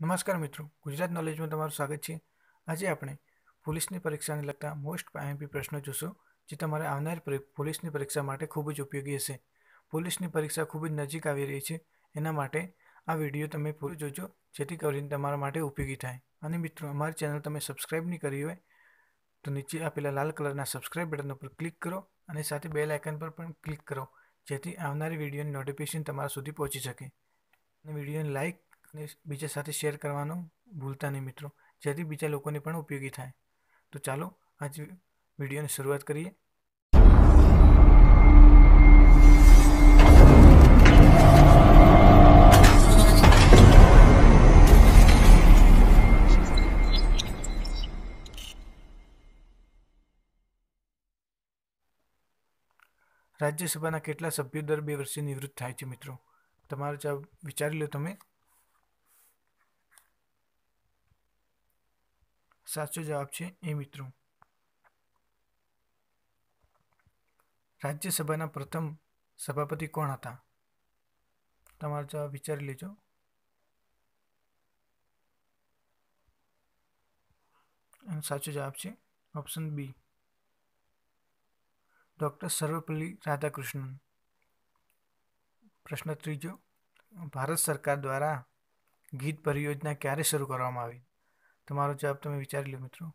નમસ્કાર મિત્રો ગુજરાત નોલેજમાં તમારું સ્વાગત છે આજે આપણે પોલીસની પરીક્ષાને લગતા મોસ્ટ આઈએમપી પ્રશ્નો જોશું જે તમારે આવનારી પોલીસની પરીક્ષા માટે ખૂબ જ ઉપયોગી હશે પોલીસની પરીક્ષા ખૂબ જ નજીક આવી રહી છે એના માટે આ વિડીયો તમે પૂરો જોજો જેથી કરીને તમારા માટે ઉપયોગી થાય અને મિત્રો અમારી ચેનલ તમે સબસ્ક્રાઈબ નહીં કરી હોય તો નીચે આપેલા લાલ કલરના સબસ્ક્રાઈબ બટન ઉપર ક્લિક કરો અને સાથે બે લાયકન પર પણ ક્લિક કરો જેથી આવનારી વિડીયોની નોટિફિકેશન તમારા સુધી પહોંચી શકે અને વિડીયોને લાઇક અને બીજા સાથે શેર કરવાનું ભૂલતા નહીં મિત્રો જેથી બીજા લોકોને પણ ઉપયોગી થાય તો ચાલો આજે વિડીયોની શરૂઆત કરીએ રાજ્યસભાના કેટલા સભ્યો દર બે વર્ષે નિવૃત્ત થાય છે મિત્રો તમારો જવાબ વિચારી લો તમે સાચો જવાબ છે એ મિત્રો રાજ્યસભાના પ્રથમ સભાપતિ કોણ હતા તમારો જવાબ વિચારી લેજો અને સાચો જવાબ છે option B doctor Sarvepalli Radhakrishnan પ્રશ્ન ત્રીજો ભારત સરકાર દ્વારા ગીત પરિયોજના ક્યારે શરૂ કરવામાં આવી તમારો જવાબ તમે વિચારી લો મિત્રો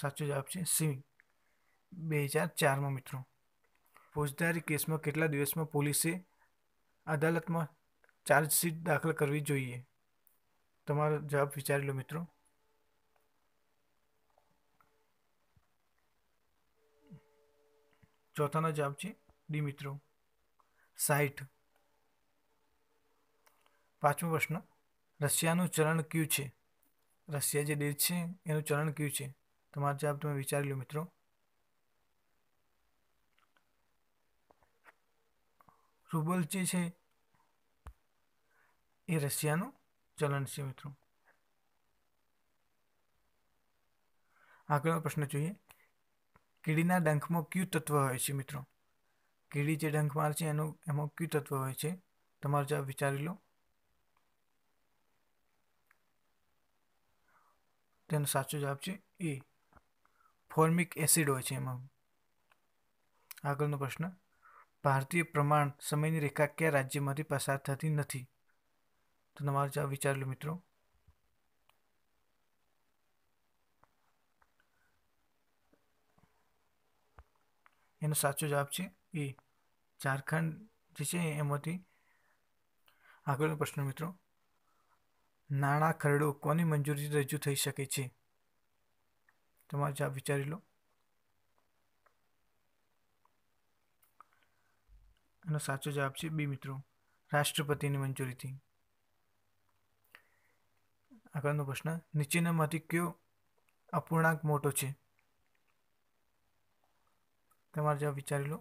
સાચો જવાબ છે સિવિંગ બે હજાર ચારમાં મિત્રો ફોજદારી કેસમાં કેટલા દિવસમાં પોલીસે અદાલતમાં ચાર્જશીટ દાખલ કરવી જોઈએ તમારો જવાબ વિચારી લો મિત્રો ચોથાનો જવાબ છે ડી મિત્રો સાઈઠ પાંચમો પ્રશ્ન રશિયાનું ચલણ કયું છે રશિયા જે દેશ છે એનું ચલણ કયું છે તમારો જવાબ તમે વિચારી લો મિત્રો રૂબલ જે છે એ રશિયાનું ચલણ છે મિત્રો આગળનો પ્રશ્ન જોઈએ કીડીના ડંખમાં કયું તત્વ હોય છે મિત્રો કીડી જે ડંખ મારે છે એનું એમાં કયું તત્વ હોય છે તમારો જવાબ વિચારી લો તેનો સાચો જવાબ છે એ ફોર્મિક એસિડ હોય છે એમાં આગળનો પ્રશ્ન ભારતીય પ્રમાણ સમયની રેખા કયા રાજ્યમાંથી પસાર થતી નથી તો તમારો જવાબ વિચાર મિત્રો એનો સાચો જવાબ છે એ ઝારખંડ જે છે એમાંથી આગળનો પ્રશ્ન મિત્રો નાણાં ખરડો કોની મંજૂરીથી રજૂ થઈ શકે છે તમારે જવાબ વિચારી લો એનો સાચો જવાબ છે બી મિત્રો રાષ્ટ્રપતિની મંજૂરીથી આગળનો પ્રશ્ન નીચેનામાંથી કયો અપૂર્ણાંક મોટો છે તમારો જવાબ વિચારી લો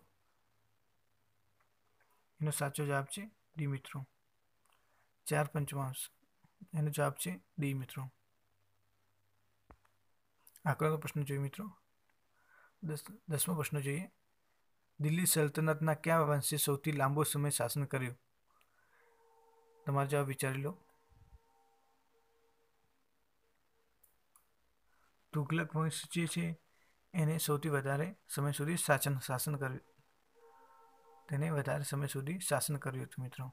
એનો સાચો જવાબ છે ડી મિત્રો ચાર પંચમાંશ એનો જવાબ છે ડી મિત્રો આંકડાનો પ્રશ્ન જોઈએ મિત્રો દસમો પ્રશ્ન જોઈએ દિલ્હી સલ્તનતના કયા વંશે સૌથી લાંબો સમય શાસન કર્યું તમારો જવાબ વિચારી લો તુઘલક વંશ જે છે એને સૌથી વધારે સમય સુધી શાસન શાસન કર્યું તેને વધારે સમય સુધી શાસન કર્યું હતું મિત્રો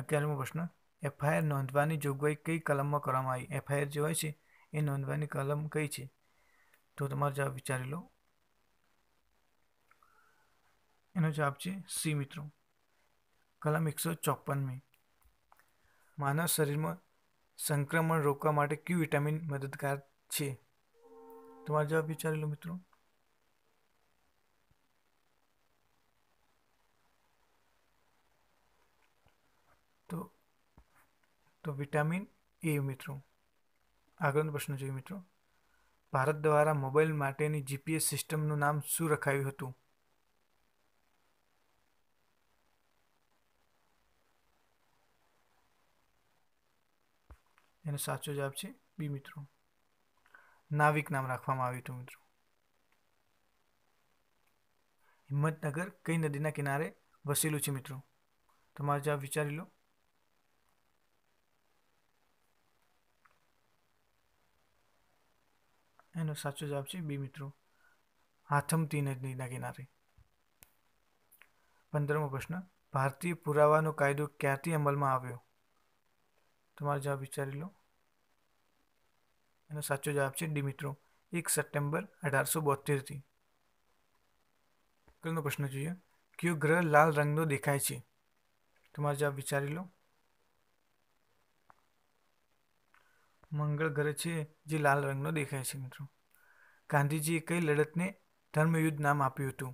અગિયારમો પ્રશ્ન એફઆઈઆર નોંધવાની જોગવાઈ કઈ કલમમાં કરવામાં આવી એફઆઈઆર જે હોય છે એ નોંધવાની કલમ કઈ છે તો તમારો જવાબ વિચારી લો એનો જવાબ છે સી મિત્રો કલમ એકસો ચોપનમી માનવ શરીરમાં સંક્રમણ રોકવા માટે ક્યુ વિટામિન મદદગાર છે તમારો જવાબ વિચારી લો મિત્રો તો વિટામિન એ મિત્રો આગળનો પ્રશ્ન જોઈએ મિત્રો ભારત દ્વારા મોબાઈલ માટેની જીપીએસ સિસ્ટમનું નામ શું રખાયું હતું એનો સાચો જવાબ છે બી મિત્રો નાવિક નામ રાખવામાં આવ્યું હતું મિત્રો હિંમતનગર કઈ નદીના કિનારે વસેલું છે મિત્રો તમારો જવાબ વિચારી લો એનો સાચો જવાબ છે બી મિત્રો હાથમતી નદીના કિનારે પંદરમો પ્રશ્ન ભારતીય પુરાવાનો કાયદો ક્યાંથી અમલમાં આવ્યો તમારો જવાબ વિચારી લો એનો સાચો જવાબ છે ડી મિત્રો એક સપ્ટેમ્બર અઢારસો બોતેરથી આગળનો પ્રશ્ન જોઈએ કયો ગ્રહ લાલ રંગનો દેખાય છે તમારો જવાબ વિચારી લો મંગળ ગ્રહ છે જે લાલ રંગનો દેખાય છે મિત્રો ગાંધીજીએ કઈ લડતને ધર્મયુદ્ધ નામ આપ્યું હતું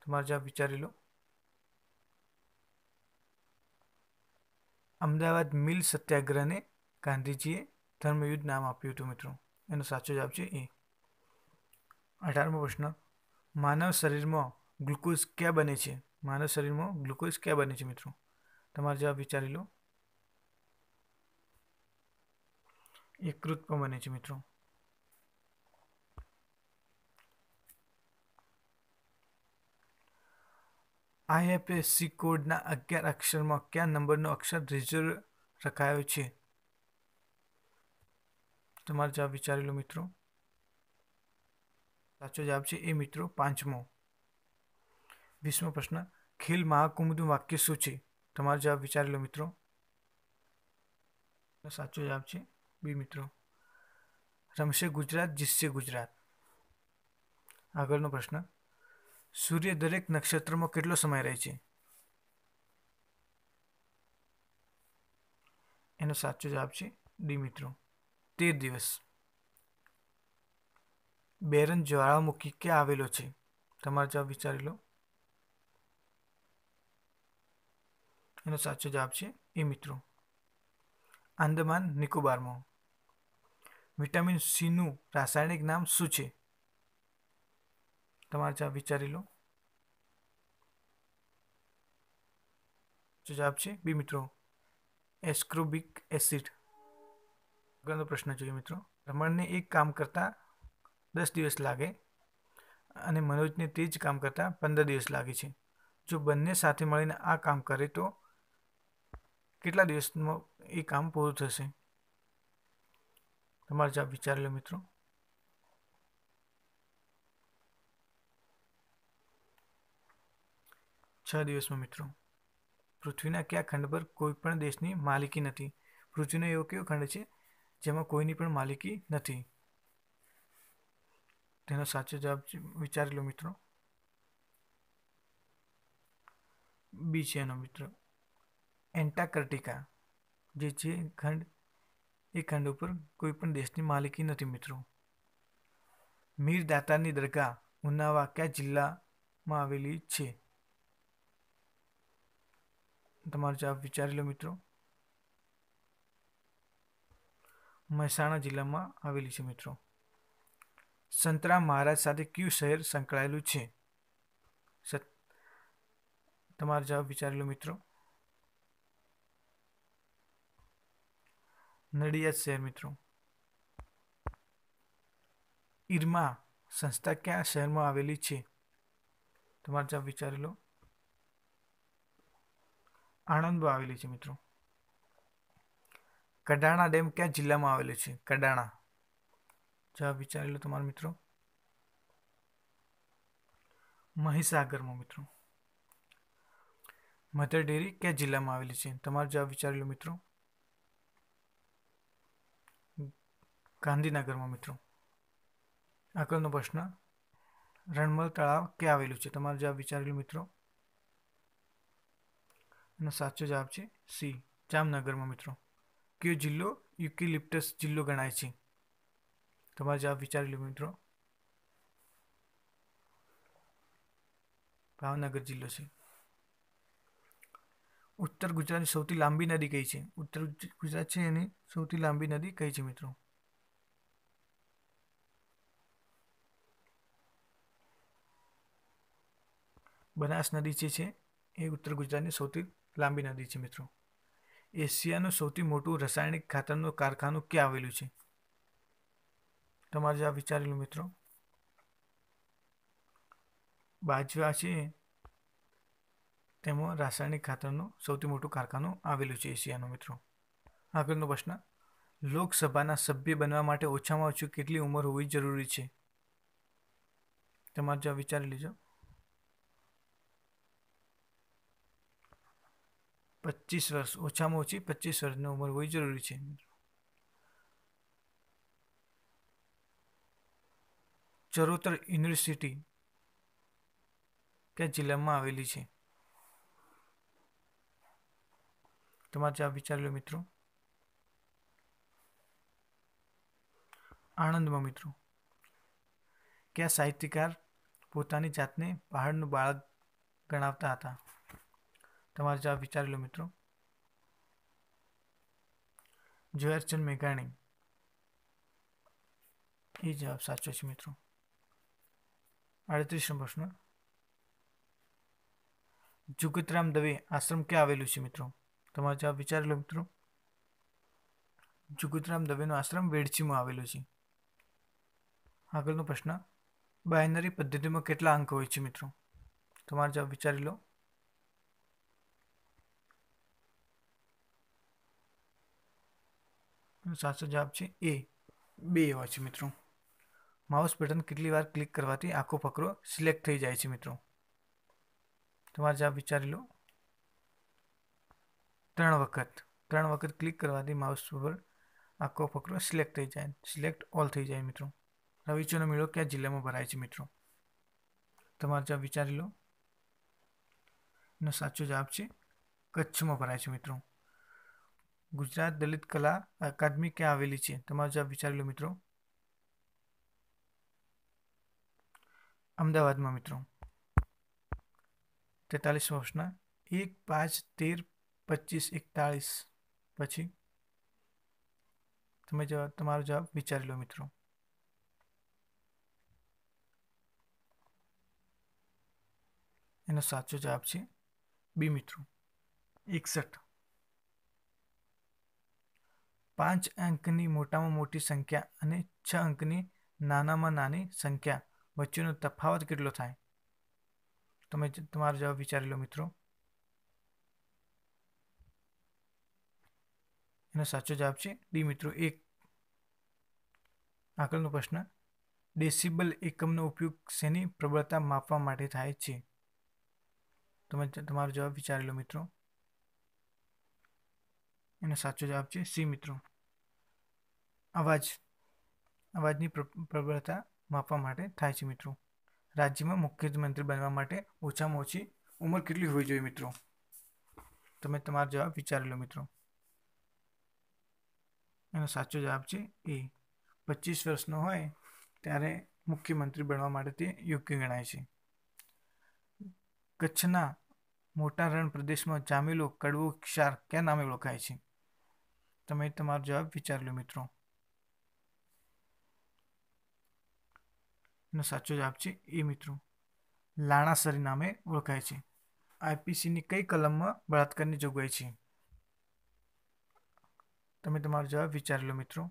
તમારે જવાબ વિચારી લો અમદાવાદ મિલ સત્યાગ્રહને ગાંધીજીએ ધર્મયુદ્ધ નામ આપ્યું હતું મિત્રો એનો સાચો જવાબ છે એ અઢારમો પ્રશ્ન માનવ શરીરમાં ગ્લુકોઝ ક્યાં બને છે માનવ શરીરમાં ગ્લુકોઝ ક્યાં બને છે મિત્રો તમારો જવાબ વિચારી લો એકૃત પણ બને છે મિત્રો આઈએફએસસી કોડના અગિયાર અક્ષરમાં કયા નંબરનો અક્ષર રિઝર્વ રખાયો છે તમારે જવાબ વિચારેલો મિત્રો સાચો જવાબ છે એ મિત્રો પાંચમો વીસમો પ્રશ્ન ખેલ મહાકુંભનું વાક્ય શું છે તમારો જવાબ વિચારેલો મિત્રો સાચો જવાબ છે બે મિત્રો રમશે ગુજરાત જીતશે ગુજરાત આગળનો પ્રશ્ન સૂર્ય દરેક નક્ષત્રમાં કેટલો સમય રહે છે એનો સાચો જવાબ છે ડી મિત્રો તેર દિવસ બેરન જ્વાળામુખી ક્યાં આવેલો છે તમારો જવાબ વિચારી લો એનો સાચો જવાબ છે એ મિત્રો આંદમાન નિકોબારમાં વિટામિન સીનું રાસાયણિક નામ શું છે તમારે જવાબ વિચારી લો જવાબ છે બી મિત્રો એસ્ક્રોબિક એસિડ આગળનો પ્રશ્ન જોઈએ મિત્રો રમણને એક કામ કરતાં દસ દિવસ લાગે અને મનોજને તે જ કામ કરતાં પંદર દિવસ લાગે છે જો બંને સાથે મળીને આ કામ કરે તો કેટલા દિવસમાં એ કામ પૂરું થશે તમારે જવાબ વિચારી લો મિત્રો છ દિવસમાં મિત્રો પૃથ્વીના કયા ખંડ પર કોઈ પણ દેશની માલિકી નથી પૃથ્વીનો એવો કયો ખંડ છે જેમાં કોઈની પણ માલિકી નથી તેનો સાચો જવાબ વિચારી લો મિત્રો બી છે એનો મિત્રો એન્ટાર્કટિકા જે જે ખંડ એ ખંડ ઉપર કોઈ પણ દેશની માલિકી નથી મિત્રો મીર દાતારની દરગાહ ઉનાવા કયા જિલ્લામાં આવેલી છે તમારો જવાબ વિચારી લો મિત્રો મહેસાણા જિલ્લામાં આવેલી છે મિત્રો સંતરા મહારાજ સાથે કયું શહેર સંકળાયેલું છે તમારો જવાબ વિચારી લો મિત્રો નડિયાદ શહેર મિત્રો ઇરમા સંસ્થા ક્યાં શહેરમાં આવેલી છે તમારે જવાબ વિચારી લો આણંદમાં આવેલી છે મિત્રો કડાણા ડેમ કયા જિલ્લામાં આવેલો છે કડાણા જવાબ વિચારી લો તમારા મિત્રો મહીસાગરમાં મિત્રો મધર ડેરી કયા જિલ્લામાં આવેલી છે તમારો જવાબ વિચારી લો મિત્રો ગાંધીનગરમાં મિત્રો આગળનો પ્રશ્ન રણમલ તળાવ ક્યાં આવેલું છે તમારો જવાબ વિચારેલું મિત્રો એનો સાચો જવાબ છે સી જામનગરમાં મિત્રો કયો જિલ્લો યુકિલિપ્ટસ જિલ્લો ગણાય છે તમારો જવાબ વિચારેલું મિત્રો ભાવનગર જિલ્લો છે ઉત્તર ગુજરાતની સૌથી લાંબી નદી કઈ છે ઉત્તર ગુજરાત છે એની સૌથી લાંબી નદી કઈ છે મિત્રો બનાસ નદી જે છે એ ઉત્તર ગુજરાતની સૌથી લાંબી નદી છે મિત્રો એશિયાનું સૌથી મોટું રાસાયણિક ખાતરનું કારખાનું ક્યાં આવેલું છે તમારે જવાબ વિચારેલું મિત્રો બાજવા છે તેમાં રાસાયણિક ખાતરનું સૌથી મોટું કારખાનું આવેલું છે એશિયાનું મિત્રો આગળનો પ્રશ્ન લોકસભાના સભ્ય બનવા માટે ઓછામાં ઓછું કેટલી ઉંમર હોવી જરૂરી છે તમારે જવાબ વિચારી લેજો પચીસ વર્ષ ઓછામાં ઓછી પચીસ વર્ષની ઉંમર હોવી જરૂરી છે ચરોતર યુનિવર્સિટી કયા જિલ્લામાં આવેલી છે તમારે જવાબ વિચારી લો મિત્રો આણંદમાં મિત્રો કયા સાહિત્યકાર પોતાની જાતને પહાડનું બાળક ગણાવતા હતા તમારે જવાબ વિચારી લો મિત્રો ઝવેરચંદ મેઘાણી એ જવાબ સાચો છે મિત્રો અડત્રીસ અડત્રીસનો પ્રશ્ન જુગતરામ દવે આશ્રમ ક્યાં આવેલું છે મિત્રો તમારો જવાબ વિચારી લો મિત્રો જુગતરામ દવેનો આશ્રમ વેડચીમાં આવેલો છે આગળનો પ્રશ્ન બાયનરી પદ્ધતિમાં કેટલા અંક હોય છે મિત્રો તમારો જવાબ વિચારી લો નો સાચો જવાબ છે એ બે હો છે મિત્રો માઉસ બટન કેટલી વાર ક્લિક કરવાથી આખો ફકરો સિલેક્ટ થઈ જાય છે મિત્રો તમારજા વિચારી લો ત્રણ વખત ત્રણ વખત ક્લિક કરવાથી માઉસ પર આખો ફકરો સિલેક્ટ થઈ જાય સિલેક્ટ ઓલ થઈ જાય મિત્રો રવિચનો મિલો કયા જિલ્લામાં ભરાય છે મિત્રો તમારજા વિચારી લો નો સાચો જવાબ છે કચ્છમાં ભરાય છે મિત્રો ગુજરાત દલિત કલા અકાદમી ક્યાં આવેલી છે તમારો જવાબ વિચારી લો મિત્રો અમદાવાદમાં મિત્રો તેતાલીસ વર્ષના એક પાંચ તેર પચીસ એકતાળીસ પછી તમે જવાબ તમારો જવાબ વિચારી લો મિત્રો એનો સાચો જવાબ છે બી મિત્રો એકસઠ પાંચ અંકની મોટામાં મોટી સંખ્યા અને છ અંકની નાનામાં નાની સંખ્યા વચ્ચેનો તફાવત કેટલો થાય તમે તમારો જવાબ વિચારી લો મિત્રો એનો સાચો જવાબ છે ડી મિત્રો એક આગળનો પ્રશ્ન ડેસિબલ એકમનો ઉપયોગ શેની પ્રબળતા માપવા માટે થાય છે તમે તમારો જવાબ વિચારી લો મિત્રો અને સાચો જવાબ છે સી મિત્રો અવાજ અવાજની પ્રબળતા માપવા માટે થાય છે મિત્રો રાજ્યમાં મુખ્યમંત્રી બનવા માટે ઓછામાં ઓછી ઉંમર કેટલી હોવી જોઈએ મિત્રો તમે તમારો જવાબ વિચારી લો મિત્રો એનો સાચો જવાબ છે એ પચીસ વર્ષનો હોય ત્યારે મુખ્યમંત્રી બનવા માટે તે યોગ્ય ગણાય છે કચ્છના મોટા રણ પ્રદેશમાં જામેલો કડવો ક્ષાર ક્યાં નામે ઓળખાય છે તમે તમારો જવાબ વિચારી લો મિત્રો એનો સાચો જવાબ છે એ મિત્રો લાણાસરી નામે ઓળખાય છે આઈપીસીની કઈ કલમમાં બળાત્કારની જોગવાઈ છે તમે તમારો જવાબ વિચારી લો મિત્રો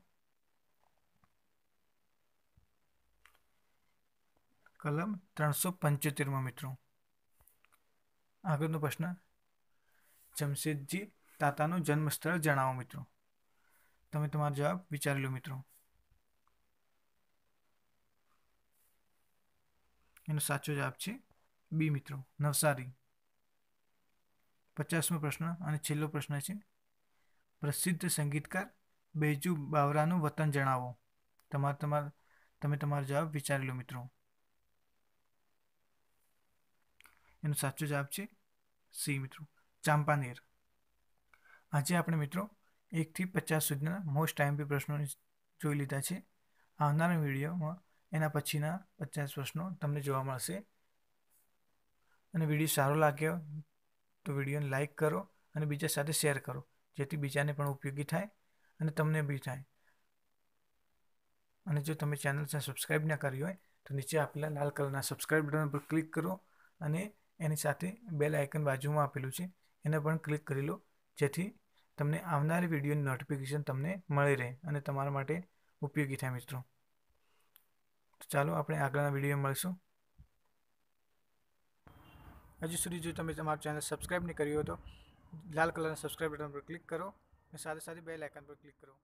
કલમ ત્રણસો પંચોતેરમાં મિત્રો આગળનો પ્રશ્ન જમશેદજી તાતાનું જન્મસ્થળ જણાવો મિત્રો તમે તમારો જવાબ વિચારી લો મિત્રો એનો સાચો જવાબ છે બી મિત્રો નવસારી પચાસમો પ્રશ્ન અને છેલ્લો પ્રશ્ન છે પ્રસિદ્ધ સંગીતકાર બેજુ બાવરાનું વતન જણાવો તમાર તમાર તમે તમારો જવાબ વિચારી લો મિત્રો એનો સાચો જવાબ છે સી મિત્રો ચાંપાનેર આજે આપણે મિત્રો એકથી પચાસ સુધીના મોસ્ટ ટાઈમ બી પ્રશ્નો જોઈ લીધા છે આવનારા વિડીયોમાં એના પછીના પચાસ પ્રશ્નો તમને જોવા મળશે અને વિડીયો સારો લાગ્યો તો વિડીયોને લાઇક કરો અને બીજા સાથે શેર કરો જેથી બીજાને પણ ઉપયોગી થાય અને તમને બી થાય અને જો તમે ચેનલને સબસ્ક્રાઈબ ના કરી હોય તો નીચે આપેલા લાલ કલરના સબસ્ક્રાઈબ બટન પર ક્લિક કરો અને એની સાથે બેલ આઇકન બાજુમાં આપેલું છે એને પણ ક્લિક કરી લો જેથી તમને આવનારી વિડીયોની નોટિફિકેશન તમને મળી રહે અને તમારા માટે ઉપયોગી થાય મિત્રો ચાલો આપણે આગળના વિડીયો મળીશું હજુ સુધી જો તમે તમારું ચેનલ સબસ્ક્રાઈબ નહીં કર્યું હોય તો લાલ કલરના સબસ્ક્રાઈબ બટન પર ક્લિક કરો અને સાથે સાથે બે આઇકન પર ક્લિક કરો